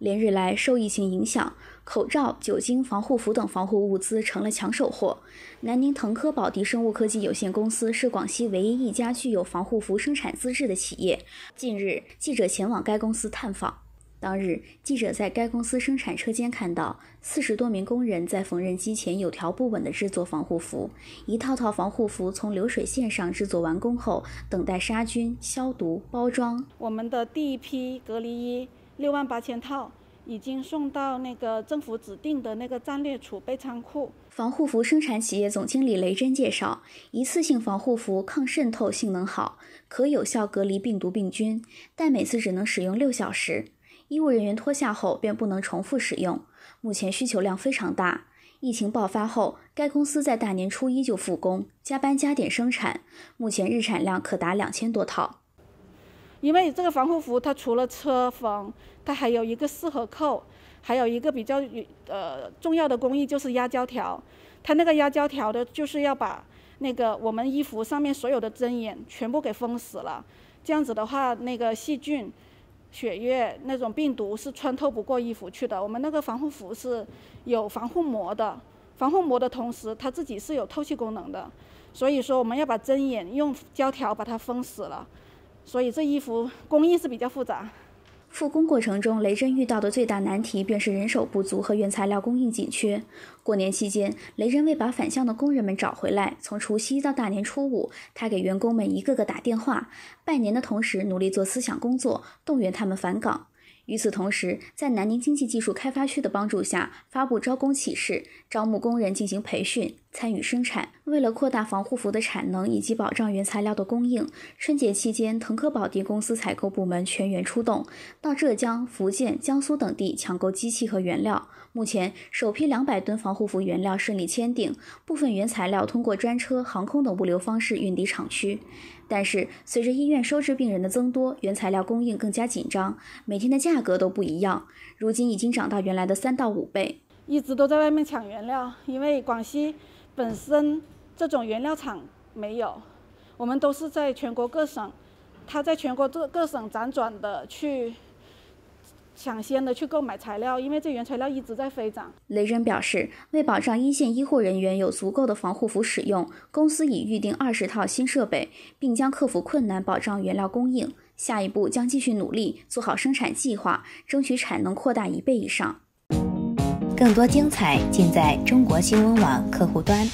连日来，受疫情影响，口罩、酒精、防护服等防护物资成了抢手货。南宁腾科宝迪生物科技有限公司是广西唯一一家具有防护服生产资质的企业。近日，记者前往该公司探访。当日，记者在该公司生产车间看到，四十多名工人在缝纫机前有条不紊地制作防护服，一套套防护服从流水线上制作完工后，等待杀菌、消毒、包装。我们的第一批隔离衣。六万八千套已经送到那个政府指定的那个战略储备仓库。防护服生产企业总经理雷真介绍，一次性防护服抗渗透性能好，可有效隔离病毒病菌，但每次只能使用六小时，医务人员脱下后便不能重复使用。目前需求量非常大。疫情爆发后，该公司在大年初一就复工，加班加点生产，目前日产量可达两千多套。因为这个防护服，它除了车缝，它还有一个四合扣，还有一个比较呃重要的工艺就是压胶条。它那个压胶条的，就是要把那个我们衣服上面所有的针眼全部给封死了。这样子的话，那个细菌、血液那种病毒是穿透不过衣服去的。我们那个防护服是有防护膜的，防护膜的同时，它自己是有透气功能的。所以说，我们要把针眼用胶条把它封死了。所以这衣服工艺是比较复杂。复工过程中，雷珍遇到的最大难题便是人手不足和原材料供应紧缺。过年期间，雷珍为把返乡的工人们找回来，从除夕到大年初五，她给员工们一个个打电话，拜年的同时努力做思想工作，动员他们返岗。与此同时，在南宁经济技术开发区的帮助下，发布招工启事，招募工人进行培训，参与生产。为了扩大防护服的产能以及保障原材料的供应，春节期间，腾科宝迪公司采购部门全员出动，到浙江、福建、江苏等地抢购机器和原料。目前，首批两百吨防护服原料顺利签订，部分原材料通过专车、航空等物流方式运抵厂区。但是，随着医院收治病人的增多，原材料供应更加紧张，每天的价格都不一样。如今已经涨到原来的三到五倍，一直都在外面抢原料，因为广西本身这种原料厂没有，我们都是在全国各省，他在全国各各省辗转的去。抢先的去购买材料，因为这原材料一直在飞涨。雷珍表示，为保障一线医护人员有足够的防护服使用，公司已预定二十套新设备，并将克服困难保障原料供应。下一步将继续努力做好生产计划，争取产能扩大一倍以上。更多精彩尽在中国新闻网客户端。